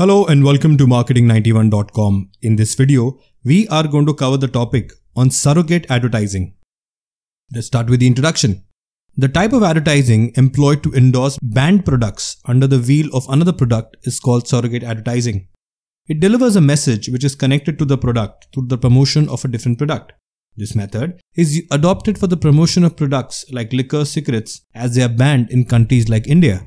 Hello and welcome to marketing91.com. In this video, we are going to cover the topic on surrogate advertising. Let's start with the introduction. The type of advertising employed to endorse banned products under the wheel of another product is called surrogate advertising. It delivers a message which is connected to the product through the promotion of a different product. This method is adopted for the promotion of products like liquor, cigarettes, as they are banned in countries like India.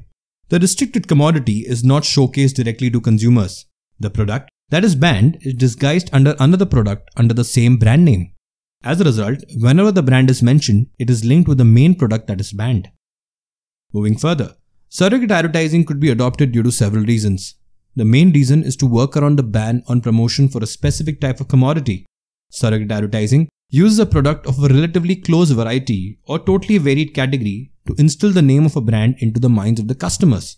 The restricted commodity is not showcased directly to consumers. The product that is banned is disguised under another product under the same brand name. As a result, whenever the brand is mentioned, it is linked with the main product that is banned. Moving further, surrogate advertising could be adopted due to several reasons. The main reason is to work around the ban on promotion for a specific type of commodity. Surrogate advertising Use the product of a relatively close variety or totally varied category to instill the name of a brand into the minds of the customers.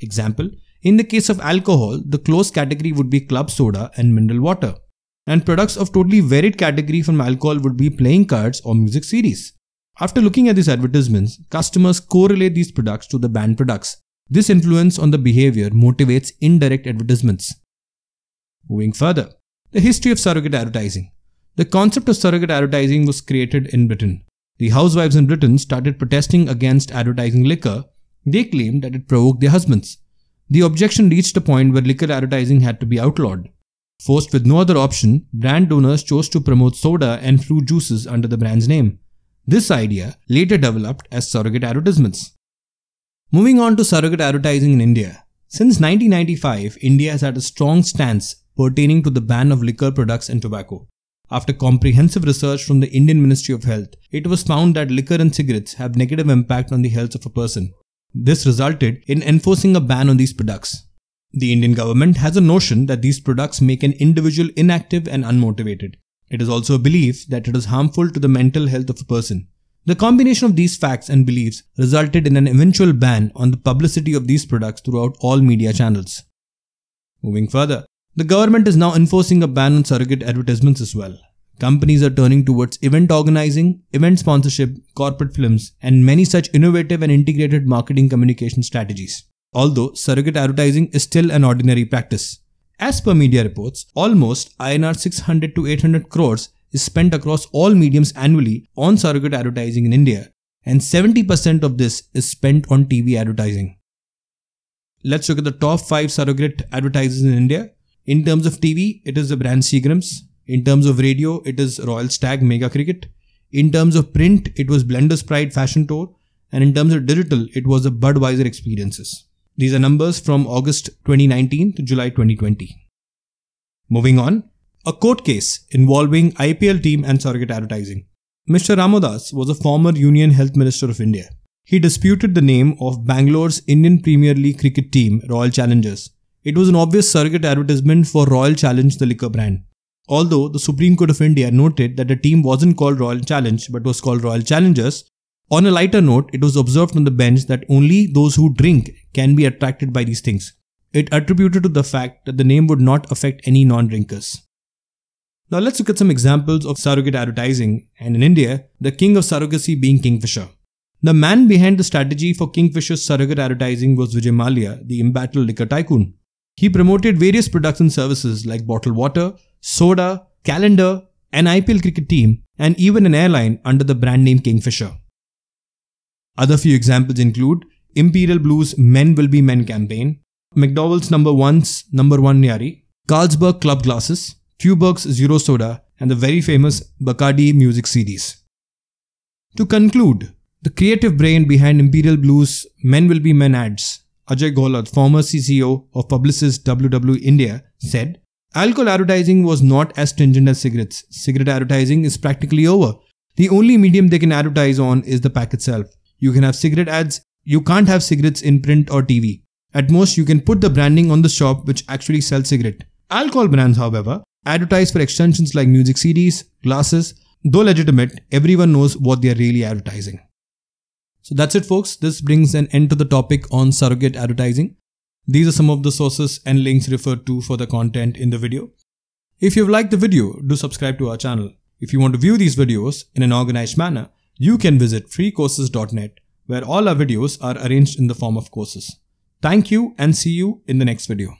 Example, in the case of alcohol, the close category would be club soda and mineral water. And products of totally varied category from alcohol would be playing cards or music series. After looking at these advertisements, customers correlate these products to the brand products. This influence on the behavior motivates indirect advertisements. Moving further, the history of surrogate advertising. The concept of surrogate advertising was created in Britain. The housewives in Britain started protesting against advertising liquor. They claimed that it provoked their husbands. The objection reached a point where liquor advertising had to be outlawed. Forced with no other option, brand owners chose to promote soda and fruit juices under the brand's name. This idea later developed as surrogate advertisements. Moving on to surrogate advertising in India. Since 1995, India has had a strong stance pertaining to the ban of liquor products and tobacco. After comprehensive research from the Indian Ministry of Health, it was found that liquor and cigarettes have negative impact on the health of a person. This resulted in enforcing a ban on these products. The Indian government has a notion that these products make an individual inactive and unmotivated. It is also a belief that it is harmful to the mental health of a person. The combination of these facts and beliefs resulted in an eventual ban on the publicity of these products throughout all media channels. Moving further, the government is now enforcing a ban on surrogate advertisements as well. Companies are turning towards event organizing, event sponsorship, corporate films, and many such innovative and integrated marketing communication strategies. Although surrogate advertising is still an ordinary practice. As per media reports, almost INR 600 to 800 crores is spent across all mediums annually on surrogate advertising in India, and 70% of this is spent on TV advertising. Let's look at the top 5 surrogate advertisers in India in terms of TV, it is the brand Seagram's. In terms of radio, it is Royal Stag Mega Cricket. In terms of print, it was Blender's Pride Fashion Tour. And in terms of digital, it was the Budweiser Experiences. These are numbers from August 2019 to July 2020. Moving on, a court case involving IPL team and surrogate advertising. Mr. Ramodas was a former Union Health Minister of India. He disputed the name of Bangalore's Indian Premier League cricket team, Royal Challengers, it was an obvious surrogate advertisement for Royal Challenge, the liquor brand. Although the Supreme Court of India noted that the team wasn't called Royal Challenge but was called Royal Challengers, on a lighter note, it was observed on the bench that only those who drink can be attracted by these things. It attributed to the fact that the name would not affect any non drinkers. Now let's look at some examples of surrogate advertising, and in India, the king of surrogacy being Kingfisher. The man behind the strategy for Kingfisher's surrogate advertising was Vijay Malia, the embattled liquor tycoon. He promoted various production services like bottled water, soda, calendar, an IPL cricket team, and even an airline under the brand name Kingfisher. Other few examples include Imperial Blues Men Will Be Men campaign, McDowell's Number One's Number One Nyari, Carlsberg Club Glasses, Tuborg's Zero Soda, and the very famous Bacardi music series. To conclude, the creative brain behind Imperial Blues Men Will Be Men ads Ajay Golat, former CCO of publicist WW India, said, Alcohol advertising was not as stringent as cigarettes. Cigarette advertising is practically over. The only medium they can advertise on is the pack itself. You can have cigarette ads, you can't have cigarettes in print or TV. At most, you can put the branding on the shop which actually sells cigarette. Alcohol brands, however, advertise for extensions like music CDs, glasses. Though legitimate, everyone knows what they are really advertising. So that's it folks. This brings an end to the topic on surrogate advertising. These are some of the sources and links referred to for the content in the video. If you've liked the video, do subscribe to our channel. If you want to view these videos in an organized manner, you can visit freecourses.net where all our videos are arranged in the form of courses. Thank you and see you in the next video.